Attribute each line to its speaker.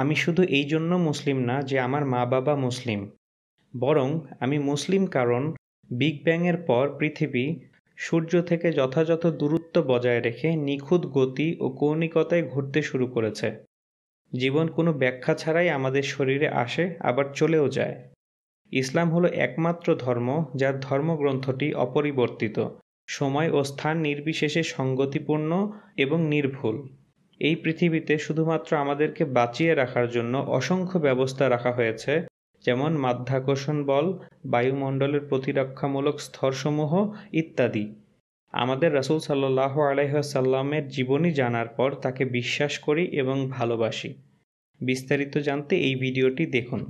Speaker 1: আমি শুধু এই জন্য মুসলিম না যে আমার মা বাবা মুসলিম বরং আমি মুসলিম কারণ বিগ ব্যাংয়ের পর পৃথিবী সূর্য থেকে যথাযথ দূরত্ব বজায় রেখে নিখুঁত গতি ও কৌণিকতায় ঘুরতে শুরু করেছে জীবন কোনো ব্যাখ্যা ছাড়াই আমাদের শরীরে আসে আবার চলেও যায় ইসলাম হলো একমাত্র ধর্ম যার ধর্মগ্রন্থটি অপরিবর্তিত সময় ও স্থান নির্বিশেষে সঙ্গতিপূর্ণ এবং নির্ভুল এই পৃথিবীতে শুধুমাত্র আমাদেরকে বাঁচিয়ে রাখার জন্য অসংখ্য ব্যবস্থা রাখা হয়েছে যেমন মাধ্যাকর্ষণ বল বায়ুমণ্ডলের প্রতিরক্ষামূলক স্তরসমূহ ইত্যাদি আমাদের রাসুল সাল্লাহ আলাইসাল্লামের জীবনী জানার পর তাকে বিশ্বাস করি এবং ভালোবাসি বিস্তারিত জানতে এই ভিডিওটি দেখুন